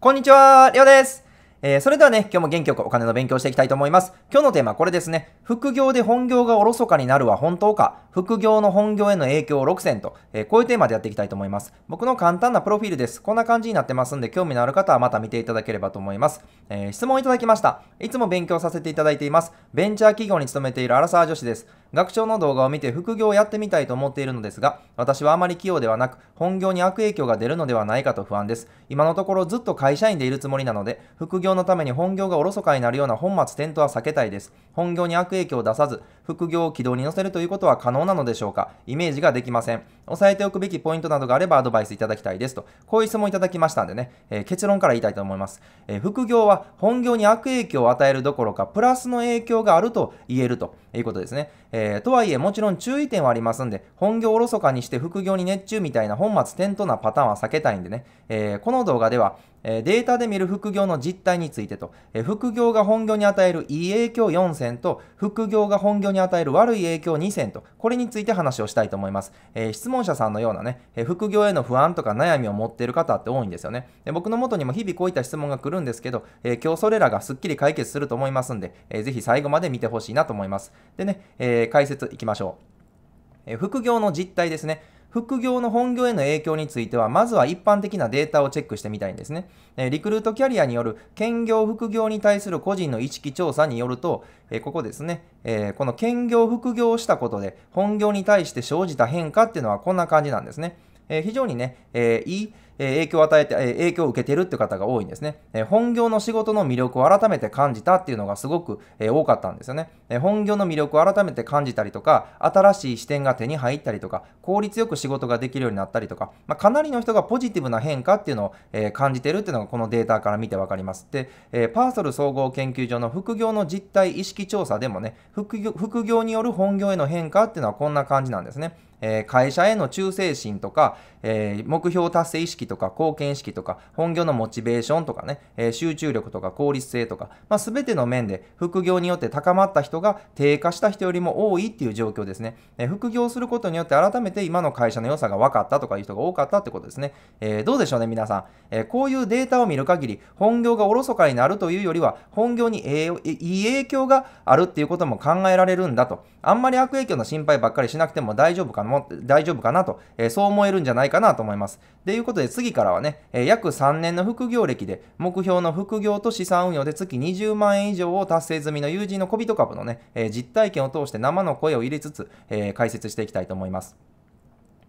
こんにちは、りょうです。えー、それではね、今日も元気よくお金の勉強していきたいと思います。今日のテーマはこれですね。副業で本業がおろそかになるは本当か副業の本業への影響を6選と、えー、こういうテーマでやっていきたいと思います。僕の簡単なプロフィールです。こんな感じになってますんで、興味のある方はまた見ていただければと思います。えー、質問いただきました。いつも勉強させていただいています。ベンチャー企業に勤めているアラサー女子です。学長の動画を見て副業をやってみたいと思っているのですが、私はあまり器用ではなく、本業に悪影響が出るのではないかと不安です。今のところずっと会社員でいるつもりなので、副業のために本業がおろそかになるような本末転倒は避けたいです。本業に悪影響を出さず、副業を軌道に乗せるということは可能なのでしょうかイメージができません。押さえておくべきポイントなどがあればアドバイスいただきたいですと、こういう質問いただきましたんでね、えー、結論から言いたいと思います、えー、副業は本業に悪影響を与えるどころか、プラスの影響があると言えるということですね。えー、とはいえ、もちろん注意点はありますんで、本業おろそかにして副業に熱中みたいな本末転倒なパターンは避けたいんでね、えー、この動画では、データで見る副業の実態についてと、副業が本業に与えるいい影響4選と、副業が本業に与える悪い影響2選と、これについて話をしたいと思います。え質問者さんのようなね、副業への不安とか悩みを持っている方って多いんですよね。で僕の元にも日々こういった質問が来るんですけど、え今日それらがすっきり解決すると思いますんで、えぜひ最後まで見てほしいなと思います。でね、え解説いきましょう。え副業の実態ですね。副業の本業への影響については、まずは一般的なデータをチェックしてみたいんですね。リクルートキャリアによる兼業副業に対する個人の意識調査によると、ここですね、この兼業副業をしたことで、本業に対して生じた変化っていうのはこんな感じなんですね。非常にね、いいえ影響を与えて、え影響を受けてるって方が多いんですね、え本業の仕事の魅力を改めて感じたっていうのがすごく、え多かったんですよね、え本業の魅力を改めて感じたりとか、新しい視点が手に入ったりとか、効率よく仕事ができるようになったりとか、まあ、かなりの人がポジティブな変化っていうのを、え感じてるっていうのがこのデータから見てわかります。で、えパーソル総合研究所の副業の実態意識調査でもね、副業副業による本業への変化っていうのはこんな感じなんですね。え会社への忠誠心とか、え目標達成意識とか貢献意識とか本業のモチベーションとかね、えー、集中力とか効率性とか、まあ、全ての面で副業によって高まった人が低下した人よりも多いっていう状況ですね、えー、副業することによって改めて今の会社の良さが分かったとかいう人が多かったってことですね、えー、どうでしょうね皆さん、えこういうデータを見る限り本業がおろそかになるというよりは本業にえいい影響があるっていうことも考えられるんだとあんまり悪影響の心配ばっかりしなくても大丈夫かな大丈夫かなと、えそう思えるんじゃないかなと思いますということで次からはね、え約3年の副業歴で、目標の副業と資産運用で月20万円以上を達成済みの友人の小人株のね、え実体験を通して生の声を入れつつ、え解説していきたいと思います。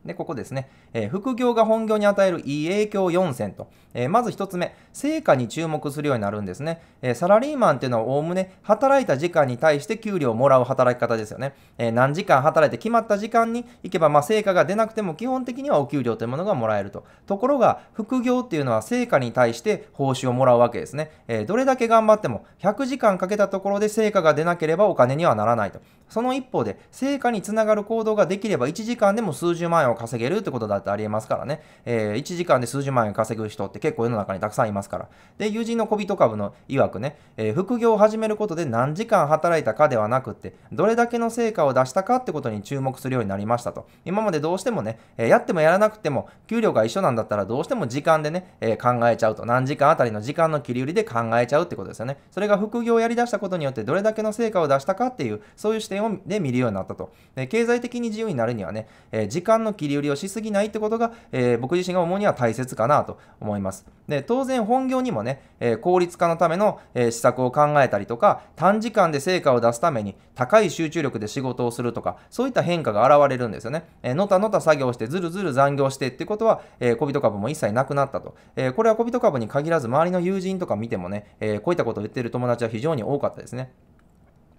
で、ここですね、えー、副業が本業に与えるいい影響4選とえー、まず1つ目、成果に注目するようになるんですね。えー、サラリーマンっていうのはおおむね働いた時間に対して給料をもらう働き方ですよね。えー、何時間働いて決まった時間に行けば、まあ、成果が出なくても基本的にはお給料というものがもらえると。ところが、副業っていうのは成果に対して報酬をもらうわけですね。えどれだけ頑張っても100時間かけたところで成果が出なければお金にはならないと。その一方で、成果につながる行動ができれば1時間でも数十万円を稼げるってことだってありえますからね。え1時間で数十万円稼ぐ人ってって結構世の中にたくさんいますから。で、友人の小人株の曰くね、えー、副業を始めることで何時間働いたかではなくって、どれだけの成果を出したかってことに注目するようになりましたと。今までどうしてもね、えー、やってもやらなくても、給料が一緒なんだったらどうしても時間でね、えー、考えちゃうと。何時間あたりの時間の切り売りで考えちゃうってことですよね。それが副業をやり出したことによって、どれだけの成果を出したかっていう、そういう視点をで見るようになったと。で経済的に自由になるにはね、え時間の切り売りをしすぎないってことが、え僕自身が思うには大切かなと思います。ます。で、当然本業にもね、え効率化のための、え施策を考えたりとか、短時間で成果を出すために高い集中力で仕事をするとか、そういった変化が現れるんですよね。えのたのた作業して、ずるずる残業してってことは、え小人株も一切なくなったと。えこれは小人株に限らず、周りの友人とか見てもね、えこういったことを言ってる友達は非常に多かったですね。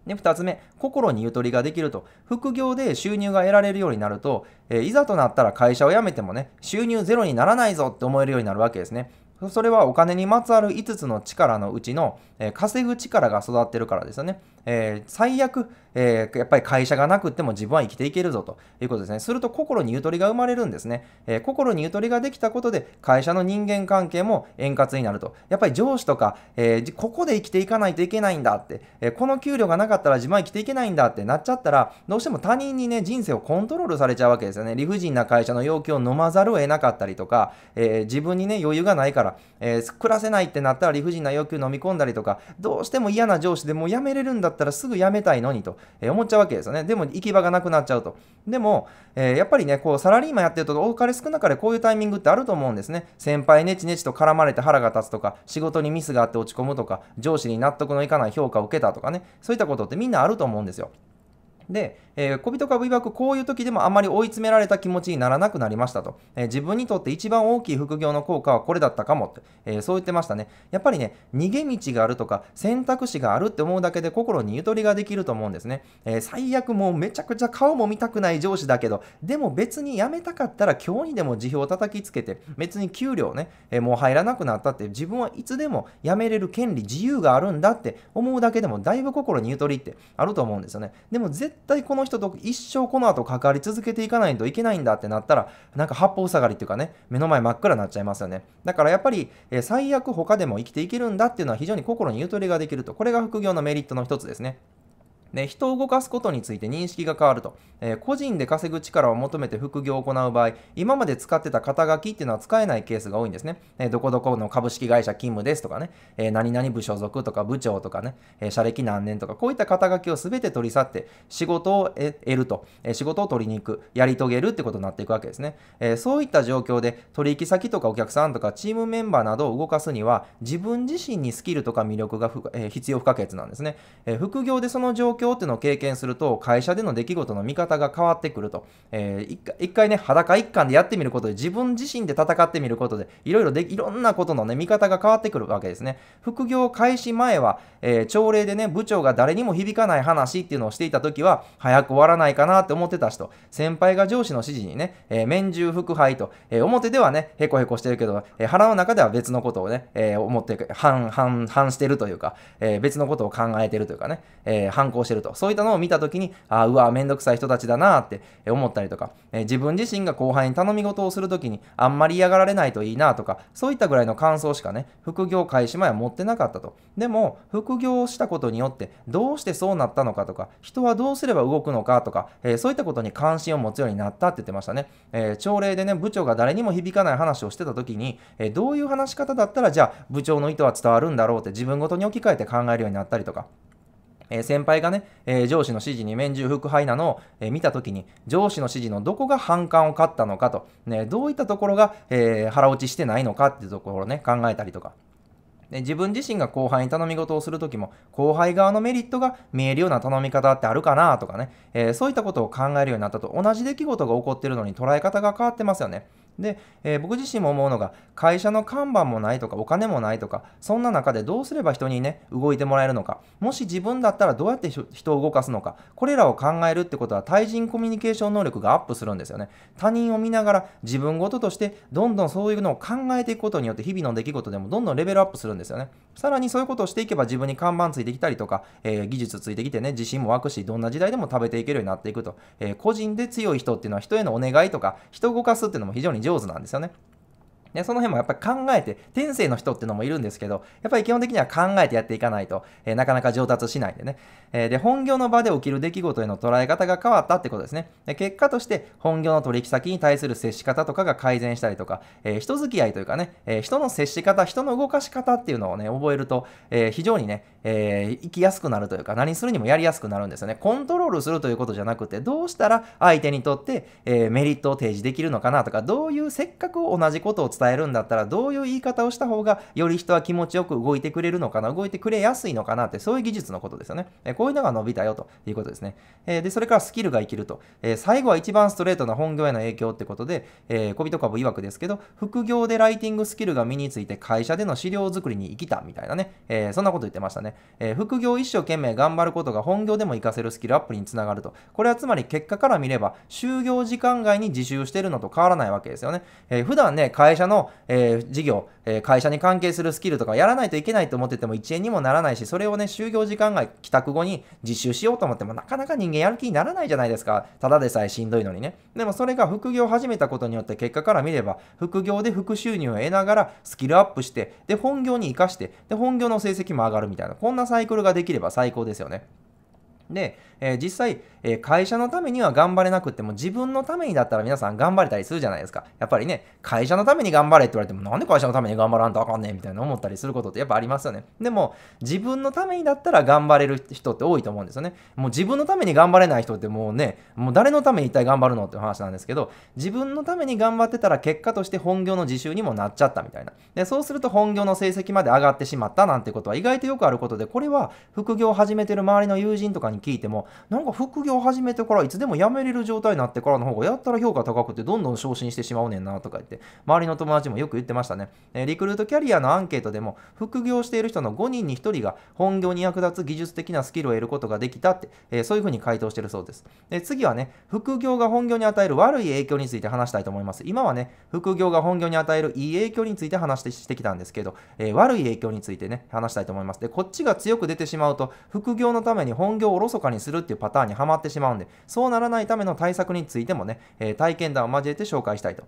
で、2つ目、心にゆとりができると。副業で収入が得られるようになると、えー、いざとなったら会社を辞めてもね、収入ゼロにならないぞって思えるようになるわけですね。それはお金にまつわる5つの力のうちの、えー、稼ぐ力が育ってるからですよね。えー、最悪、えー、やっぱり会社がなくっても自分は生きていけるぞということですね。すると心にゆとりが生まれるんですね。え心にゆとりができたことで会社の人間関係も円滑になると。やっぱり上司とか、えここで生きていかないといけないんだって、えこの給料がなかったら自分は生きていけないんだってなっちゃったら、どうしても他人にね、人生をコントロールされちゃうわけですよね。理不尽な会社の要求を飲まざるを得なかったりとか、え自分にね、余裕がないから、えー、暮らせないってなったら理不尽な要求飲み込んだりとか、どうしても嫌な上司でもう辞めれるんだったらすぐ辞めたいのにと、え思っちゃうわけですよね。でも行き場がなくなっちゃうと。でも、えー、やっぱりね、こうサラリーマンやってると多かれ少なかれこういうタイミングってあると思うんですね。先輩ねちねちと絡まれて腹が立つとか、仕事にミスがあって落ち込むとか、上司に納得のいかない評価を受けたとかね、そういったことってみんなあると思うんですよ。で、えー、小人株いバくこういう時でもあまり追い詰められた気持ちにならなくなりましたと、えー、自分にとって一番大きい副業の効果はこれだったかもって、えー、そう言ってましたねやっぱりね逃げ道があるとか選択肢があるって思うだけで心にゆとりができると思うんですね、え最悪もうめちゃくちゃ顔も見たくない上司だけどでも別に辞めたかったら今日にでも辞表を叩きつけて別に給料ね、えもう入らなくなったって自分はいつでも辞めれる権利自由があるんだって思うだけでもだいぶ心にゆとりってあると思うんですよねでも絶対この人と一生この後関わり続けていかないといけないんだってなったら、なんか八方塞がりっていうかね、目の前真っ暗になっちゃいますよね。だからやっぱり、え最悪他でも生きていけるんだっていうのは非常に心にゆとりができると。これが副業のメリットの一つですね。で人を動かすことについて認識が変わると、えー、個人で稼ぐ力を求めて副業を行う場合、今まで使ってた肩書きっていうのは使えないケースが多いんですね。えー、どこどこの株式会社勤務ですとかね、えー、何々部所属とか部長とかね、え社歴何年とか、こういった肩書きを全て取り去って、仕事を得ると、え仕事を取りに行く、やり遂げるってことになっていくわけですね。えそういった状況で、取引先とかお客さんとかチームメンバーなどを動かすには、自分自身にスキルとか魅力が、え必要不可欠なんですね。え副業でその状況境っていうのを経験すると、会社での出来事の見方が変わってくると。えー、一回ね、裸一貫でやってみることで、自分自身で戦ってみることで、いろいろで、いろんなことのね、見方が変わってくるわけですね。副業開始前は、えー、朝礼でね、部長が誰にも響かない話っていうのをしていた時は、早く終わらないかなって思ってた人、先輩が上司の指示にね、えー、面中腹配と、えー、表ではね、へこへこしてるけど、えー、腹の中では別のことをね、え思って、反、反、反してるというか、え別のことを考えてるというかね、え反抗してしてると。そういったのを見たときに、ああ、うわ、めんどくさい人たちだなって思ったりとか、え自分自身が後輩に頼み事をするときに、あんまり嫌がられないといいなとか、そういったぐらいの感想しかね、副業開始前は持ってなかったと。でも、副業をしたことによって、どうしてそうなったのかとか、人はどうすれば動くのかとか、えそういったことに関心を持つようになったって言ってましたね。え朝礼でね、部長が誰にも響かない話をしてたときに、えどういう話し方だったら、じゃあ、部長の意図は伝わるんだろうって自分ごとに置き換えて考えるようになったりとか。え先輩がね、え上司の指示に免従腹敗なのを、え見た時に上司の指示のどこが反感を買ったのかと、ね、どういったところが、え腹落ちしてないのかっていうところをね考えたりとか。自分自身が後輩に頼み事をするときも後輩側のメリットが見えるような頼み方ってあるかなとかね、えー、そういったことを考えるようになったと同じ出来事が起こってるのに捉え方が変わってますよね。で、えー、僕自身も思うのが会社の看板もないとかお金もないとかそんな中でどうすれば人にね動いてもらえるのかもし自分だったらどうやって人を動かすのかこれらを考えるってことは対人コミュニケーション能力がアップするんですよね他人を見ながら自分ごととしてどんどんそういうのを考えていくことによって日々の出来事でもどんどんレベルアップするんですよねさらにそういうことをしていけば自分に看板ついてきたりとか、えー、技術ついてきてね自信も湧くしどんな時代でも食べていけるようになっていくと、えー、個人で強い人っていうのは人へのお願いとか人を動かすっていうのも非常に上手なんですよね。ね、その辺もやっぱり考えて、天性の人ってのもいるんですけど、やっぱり基本的には考えてやっていかないと、えー、なかなか上達しないんでね、えー、で、本業の場で起きる出来事への捉え方が変わったってことですね。で結果として、本業の取引先に対する接し方とかが改善したりとか、えー、人付き合いというかね、え人の接し方、人の動かし方っていうのをね、覚えると、え非常にね、え生きやすくなるというか、何するにもやりやすくなるんですよね。コントロールするということじゃなくて、どうしたら相手にとって、えメリットを提示できるのかなとか、どういうせっかく同じことを伝伝えるんだったらどういう言い方をした方がより人は気持ちよく動いてくれるのかな動いてくれやすいのかなってそういう技術のことですよね、えこういうのが伸びたよということですね、えでそれからスキルが生きると、え最後は一番ストレートな本業への影響ってことで、え小人株曰くですけど副業でライティングスキルが身について会社での資料作りに生きたみたいなね、えそんなこと言ってましたね、え副業一生懸命頑張ることが本業でも活かせるスキルアップにつながるとこれはつまり結果から見れば就業時間外に自習してるのと変わらないわけですよね、え普段ね会社の、えー、事業、えー、会社に関係するスキルとかやらないといけないと思ってても1円にもならないし、それをね、就業時間外、帰宅後に実習しようと思っても、なかなか人間やる気にならないじゃないですか。ただでさえしんどいのにね。でもそれが副業を始めたことによって、結果から見れば、副業で副収入を得ながらスキルアップして、で、本業に活かして、で、本業の成績も上がるみたいな、こんなサイクルができれば最高ですよね。で、えー、実際、えー、会社のためには頑張れなくても、自分のためにだったら皆さん頑張れたりするじゃないですか。やっぱりね、会社のために頑張れって言われても、なんで会社のために頑張らんとあかんねんみたいな思ったりすることってやっぱありますよね。でも、自分のためにだったら頑張れる人って多いと思うんですよね。もう自分のために頑張れない人ってもうね、もう誰のために一体頑張るのって話なんですけど、自分のために頑張ってたら結果として本業の自習にもなっちゃったみたいな。で、そうすると本業の成績まで上がってしまったなんてことは意外とよくあることで、これは副業を始めてる周りの友人とかに聞いてもなんか副業始めてからいつでも辞めれる状態になってからの方がやったら評価高くてどんどん昇進してしまうねんなとか言って周りの友達もよく言ってましたね、えリクルートキャリアのアンケートでも副業している人の5人に1人が本業に役立つ技術的なスキルを得ることができたって、えそういうふうに回答してるそうですで次はね副業が本業に与える悪い影響について話したいと思います今はね副業が本業に与えるいい影響について話してしてきたんですけど、え悪い影響についてね話したいと思いますでこっちが強く出てしまうと副業のために本業を下ろ細かにするっていうパターンにはまってしまうんで、そうならないための対策についてもね、え体験談を交えて紹介したいと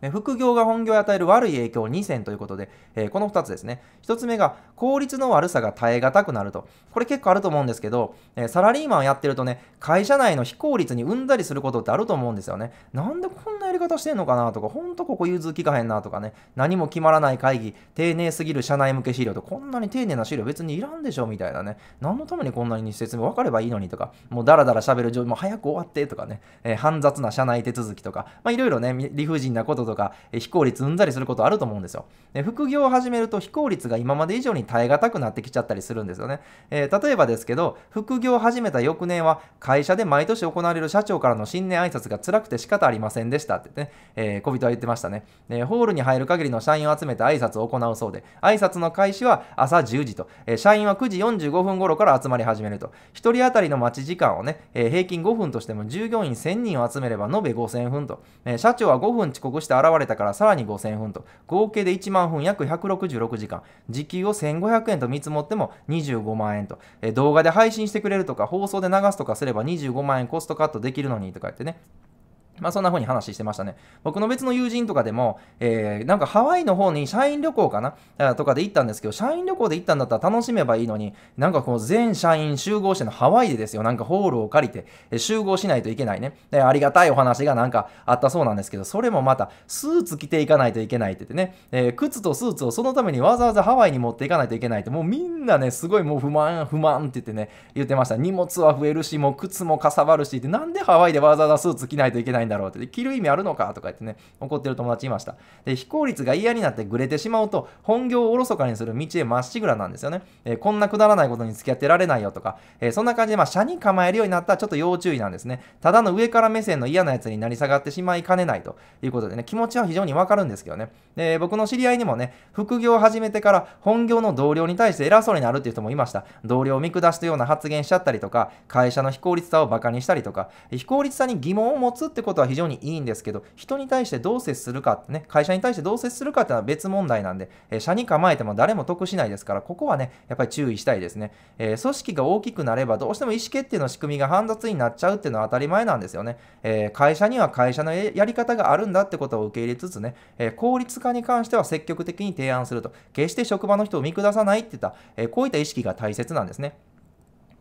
ね、副業が本業を与える悪い影響2選ということで、えー、この2つですね。1つ目が効率の悪さが耐え難くなると。これ結構あると思うんですけど、えー、サラリーマンやってるとね、会社内の非効率に生んだりすることってあると思うんですよね。なんでこんなやり方してんのかなとか、ほんとここ融通きかへんなとかね、何も決まらない会議、丁寧すぎる社内向け資料と、こんなに丁寧な資料別にいらんでしょみたいなね、何のためにこんなに説明分かればいいのにとか、もうダラダラ喋る状況、もう早く終わってとかね、えー、煩雑な社内手続きとか、まあいろいろね、理不尽なこととか、非効率うんざりすることあると思うんですよ。で副業を始めると非効率が今まで以上に耐え難くなってきちゃったりするんですよね。えー、例えばですけど、副業を始めた翌年は会社で毎年行われる社長からの新年挨拶が辛くて仕方ありませんでしたってね、えー、小人は言ってましたね、ホールに入る限りの社員を集めて挨拶を行うそうで、挨拶の開始は朝10時と、えー、社員は9時45分頃から集まり始めると、1人当たりの待ち時間をね、えー、平均5分としても従業員1000人を集めれば延べ5000分と、えー、社長は5分遅刻して現れたからさらに5000分と、合計で1万分約166時間、時給を1500円と見積もっても25万円と、え動画で配信してくれるとか、放送で流すとかすれば25万円コストカットできるのにとか言ってね。まあそんな風に話してましたね。僕の別の友人とかでも、えー、なんかハワイの方に社員旅行かなとかで行ったんですけど、社員旅行で行ったんだったら楽しめばいいのに、なんかこう全社員集合してのハワイでですよ、なんかホールを借りて集合しないといけないね。でありがたいお話がなんかあったそうなんですけど、それもまたスーツ着ていかないといけないって言ってね、えー、靴とスーツをそのためにわざわざハワイに持っていかないといけないって、もうみんなね、すごいもう不満、不満って言ってね、言ってました。荷物は増えるし、もう靴もかさばるしって、なんでハワイでわざわざスーツ着ないといけないんだろうって、着る意味あるのかとか言ってね、怒ってる友達いました。で、非効率が嫌になってグレてしまうと、本業をおろそかにする道へまっしぐらなんですよね。えー、こんなくだらないことに付き合ってられないよとか、えー、そんな感じで、まあ、社に構えるようになったらちょっと要注意なんですね。ただの上から目線の嫌なやつになり下がってしまいかねないということでね、気持ちは非常にわかるんですけどね。で、僕の知り合いにもね、副業を始めてから本業の同僚に対して偉そうになるっていう人もいました。同僚を見下したような発言しちゃったりとか、会社の非効率さをバカにしたりとか、非効率さに疑問を持つってことことは非常にいいんですけど、人に対してどう接するかってね、会社に対してどう接するかってのは別問題なんで、えー、社に構えても誰も得しないですから、ここはね、やっぱり注意したいですね。えー、組織が大きくなれば、どうしても意思決定の仕組みが煩雑になっちゃうっていうのは当たり前なんですよね。え会社には会社のやり方があるんだってことを受け入れつつね、え効率化に関しては積極的に提案すると、決して職場の人を見下さないっていった、えこういった意識が大切なんですね。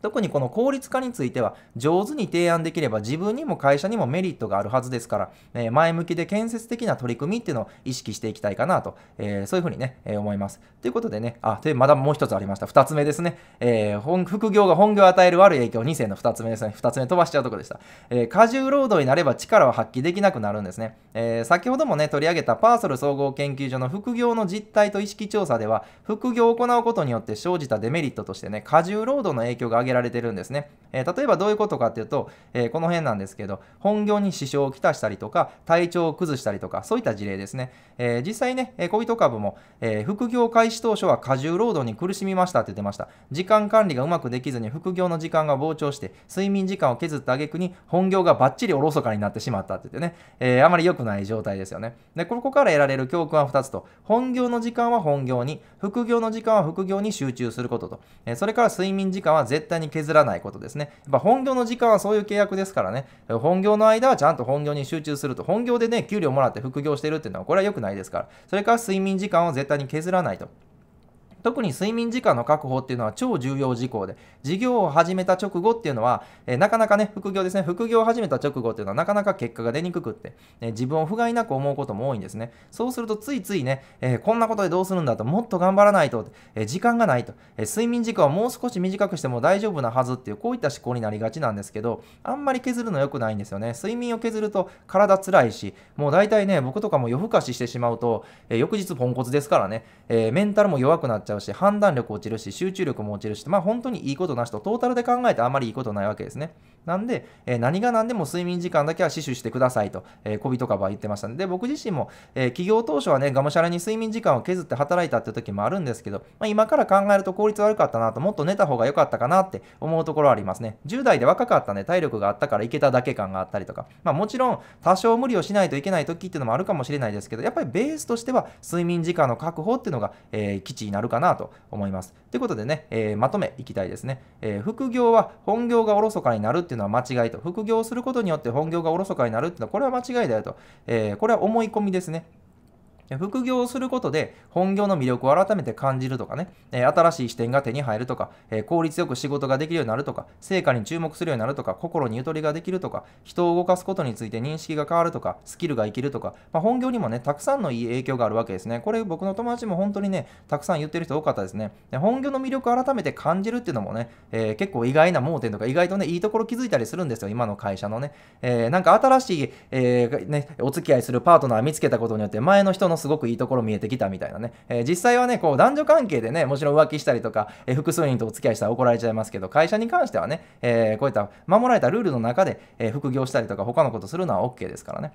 特にこの効率化については上手に提案できれば自分にも会社にもメリットがあるはずですから、え前向きで建設的な取り組みっていうのを意識していきたいかなと、えそういうふうにね、え思います。ということでね、あ、で、まだもう一つありました。二つ目ですね。え本、副業が本業を与える悪い影響2世の二つ目ですね。二つ目飛ばしちゃうとこでした。え過重労働になれば力を発揮できなくなるんですね。え先ほどもね、取り上げたパーソル総合研究所の副業の実態と意識調査では、副業を行うことによって生じたデメリットとしてね、過重労働の影響が挙げられられてるんですね。えー、例えばどういうことかっていうと、えー、この辺なんですけど、本業に支障をきたしたりとか、体調を崩したりとか、そういった事例ですね。えー、実際ね、小糸株も、え副業開始当初は過重労働に苦しみましたって言ってました。時間管理がうまくできずに副業の時間が膨張して、睡眠時間を削った挙句に本業がバッチリおろそかになってしまったって言ってね、えあまり良くない状態ですよね。で、ここから得られる教訓は2つと、本業の時間は本業に、副業の時間は副業に集中することと、えそれから睡眠時間は絶対対に削らないことですね。やっぱ本業の時間はそういう契約ですからね、本業の間はちゃんと本業に集中すると、本業でね、給料もらって副業してるっていうのは、これは良くないですから、それから睡眠時間を絶対に削らないと。特に睡眠時間の確保っていうのは超重要事項で、事業を始めた直後っていうのは、えー、なかなかね、副業ですね、副業を始めた直後っていうのはなかなか結果が出にくくって、えー、自分を不甲斐なく思うことも多いんですね。そうするとついついね、えー、こんなことでどうするんだと、もっと頑張らないと、え時間がないと、え睡眠時間をもう少し短くしても大丈夫なはずっていう、こういった思考になりがちなんですけど、あんまり削るの良くないんですよね。睡眠を削ると体辛いし、もう大体ね、僕とかも夜更かししてしまうと、え翌日ポンコツですからね、えメンタルも弱くなって、ちゃうし、判断力落ちるし、集中力も落ちるし、まあ本当にいいことなしと、トータルで考えてあんまりいいことないわけですね。なんで、えー、何が何でも睡眠時間だけは死守してくださいと、えー、小とかば言ってましたので、僕自身も、えー、企業当初はね、がむしゃらに睡眠時間を削って働いたって時もあるんですけど、まあ、今から考えると効率悪かったなと、もっと寝た方が良かったかなって思うところはありますね。10代で若かったね、体力があったからいけただけ感があったりとか、まあ、もちろん多少無理をしないといけない時っていうのもあるかもしれないですけど、やっぱりベースとしては睡眠時間の確保っていうのが、えー、基地になるかなと思います。ということでね、えまとめいきたいですね。え副業は本業がおろそかになるっていうのは間違いと。副業をすることによって本業がおろそかになるっていうのは、これは間違いだよと。えー、これは思い込みですね。副業をすることで本業の魅力を改めて感じるとかね、新しい視点が手に入るとか、効率よく仕事ができるようになるとか、成果に注目するようになるとか、心にゆとりができるとか、人を動かすことについて認識が変わるとか、スキルが生きるとか、まあ、本業にもね、たくさんのいい影響があるわけですね。これ僕の友達も本当にね、たくさん言ってる人多かったですね。で本業の魅力を改めて感じるっていうのもね、えー、結構意外な盲点とか、意外とね、いいところ気づいたりするんですよ、今の会社のね。えー、なんか新しい、えー、ね、お付き合いするパートナー見つけたことによって、前の人のすごくいいところ見えてきたみたいなね、えー、実際はね、こう男女関係でね、もちろん浮気したりとか、えー、複数人とお付き合いしたら怒られちゃいますけど、会社に関してはね、えー、こういった守られたルールの中で、え副業したりとか他のことするのは OK ですからね。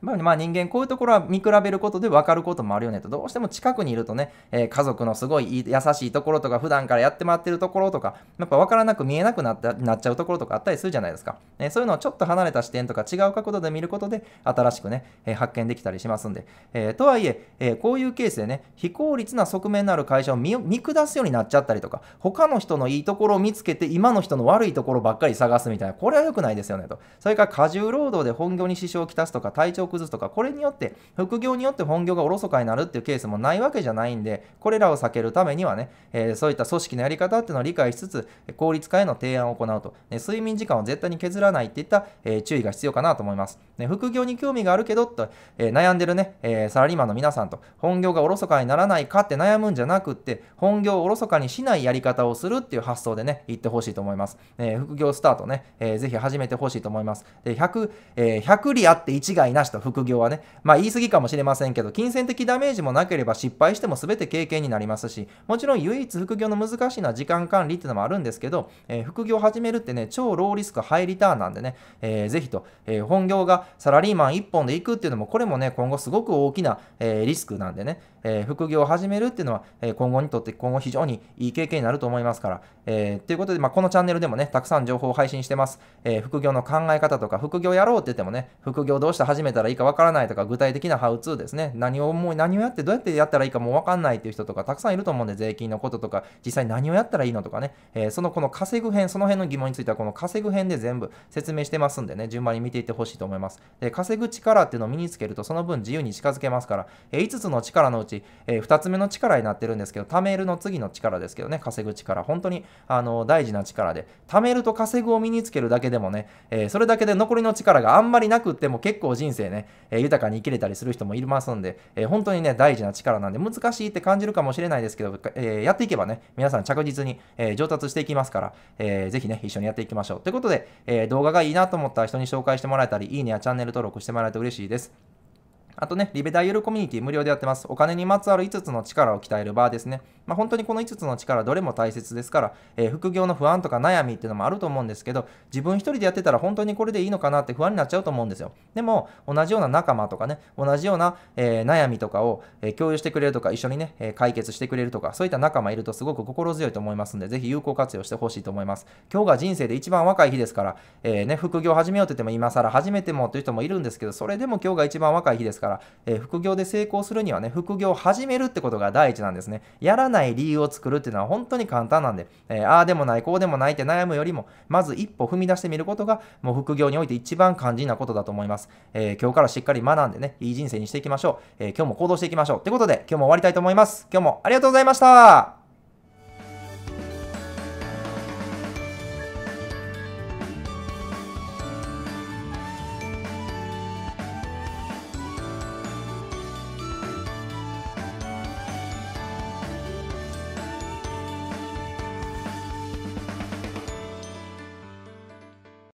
まあ、まあ、人間こういうところは見比べることで分かることもあるよねと。どうしても近くにいるとね、えー、家族のすごい優しいところとか、普段からやってもらってるところとか、やっぱ分からなく見えなくなったなっちゃうところとかあったりするじゃないですか。えー、そういうのをちょっと離れた視点とか違う角度で見ることで、新しくね、えー、発見できたりしますんで。えとはいええこういうケースでね、非効率な側面のある会社を見下すようになっちゃったりとか、他の人のいいところを見つけて、今の人の悪いところばっかり探すみたいな、これは良くないですよねと。それから過重労働で本業に支障をきたすとか、体調崩すとか、これによって、副業によって本業がおろそかになるっていうケースもないわけじゃないんで、これらを避けるためにはね、えー、そういった組織のやり方っていうのを理解しつつ、効率化への提案を行うと、ね、睡眠時間を絶対に削らないっていった、えー、注意が必要かなと思います。ね、副業に興味があるけどと、えー、悩んでるね、えサラリーマンの皆さんと、本業がおろそかにならないかって悩むんじゃなくって、本業をおろそかにしないやり方をするっていう発想でね、言ってほしいと思います。え副業スタートね、えー、ぜひ始めてほしいと思います。で100、え100あって一概なしと副業はね。まあ言い過ぎかもしれませんけど、金銭的ダメージもなければ失敗しても全て経験になりますし、もちろん唯一副業の難しいのは時間管理っていうのもあるんですけど、えー、副業を始めるってね、超ローリスク、ハイリターンなんでね、えー、ぜひと、えー、本業がサラリーマン1本で行くっていうのも、これもね、今後すごく大きな、えリスクなんでね、え副業を始めるっていうのは、え今後にとって今後非常にいい経験になると思いますから、えー、ということで、まあ、このチャンネルでもね、たくさん情報を配信してます。えー、副業の考え方とか、副業やろうって言ってもね、副業どうして始めたらいいかわからないとか、具体的なハウツーですね、何を思い、何をやってどうやってやったらいいかもわかんないっていう人とか、たくさんいると思うんで、税金のこととか、実際何をやったらいいのとかね、えー、そのこの稼ぐ編、その辺の疑問については、この稼ぐ編で全部説明してますんでね、順番に見ていってほしいと思います。で、稼ぐ力っていうのを身につけると、その分自由に近づけますから、えー、5つの力のうち、えー、2つ目の力になってるんですけど、貯めるの次の力ですけどね、稼ぐ力、本当にあの大事な力で貯めると稼ぐを身につけるだけでもね、えー、それだけで残りの力があんまりなくっても結構人生ね、えー、豊かに生きれたりする人もいますんで、えー、本当にね大事な力なんで難しいって感じるかもしれないですけど、えやっていけばね皆さん着実に、え上達していきますから、えー、ぜひね一緒にやっていきましょうということで、え動画がいいなと思った人に紹介してもらえたりいいねやチャンネル登録してもらえると嬉しいですあとね、リベダイユルコミュニティ無料でやってます。お金にまつわる5つの力を鍛える場ですね。まあ、本当にこの5つの力どれも大切ですから、えー、副業の不安とか悩みっていうのもあると思うんですけど、自分一人でやってたら本当にこれでいいのかなって不安になっちゃうと思うんですよ。でも、同じような仲間とかね、同じような、えー、悩みとかを、え共有してくれるとか、一緒にね、え解決してくれるとか、そういった仲間いるとすごく心強いと思いますんで、ぜひ有効活用してほしいと思います。今日が人生で一番若い日ですから、えー、ね、副業始めようって言っても今更始めてもという人もいるんですけど、それでも今日が一番若い日ですから、、えー、副業で成功するにはね、副業を始めるってことが第一なんですね。やらない理由を作るっていうのは本当に簡単なんで、えー、ああでもない、こうでもないって悩むよりも、まず一歩踏み出してみることが、もう副業において一番肝心なことだと思います。えー、今日からしっかり学んでね、いい人生にしていきましょう。え今日も行動していきましょう。ってことで、今日も終わりたいと思います。今日もありがとうございました。